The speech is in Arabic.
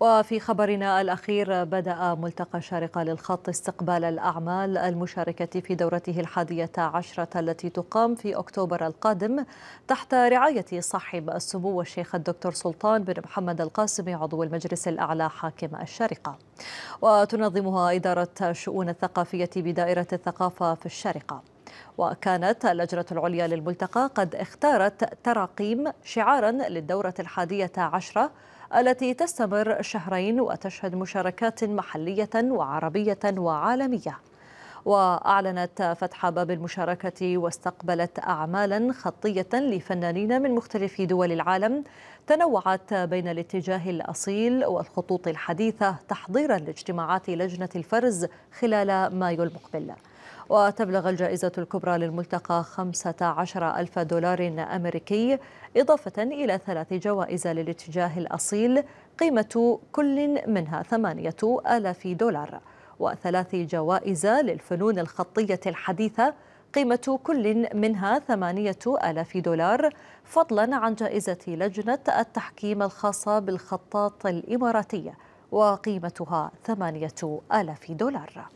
وفي خبرنا الأخير بدأ ملتقى شارقة للخط استقبال الأعمال المشاركة في دورته الحادية عشرة التي تقام في أكتوبر القادم تحت رعاية صاحب السمو الشيخ الدكتور سلطان بن محمد القاسمي عضو المجلس الأعلى حاكم الشارقة وتنظمها إدارة الشؤون الثقافية بدائرة الثقافة في الشارقة وكانت اللجنة العليا للملتقى قد اختارت تراقيم شعارا للدورة الحادية عشرة التي تستمر شهرين وتشهد مشاركات محلية وعربية وعالمية وأعلنت فتح باب المشاركة واستقبلت أعمالا خطية لفنانين من مختلف دول العالم تنوعت بين الاتجاه الأصيل والخطوط الحديثة تحضيرا لاجتماعات لجنة الفرز خلال مايو المقبل وتبلغ الجائزة الكبرى للملتقى 15 ألف دولار أمريكي إضافة إلى ثلاث جوائز للاتجاه الأصيل قيمة كل منها ثمانية آلاف دولار وثلاث جوائز للفنون الخطية الحديثة قيمة كل منها ثمانية آلاف دولار فضلا عن جائزة لجنة التحكيم الخاصة بالخطاط الإماراتية وقيمتها ثمانية آلاف دولار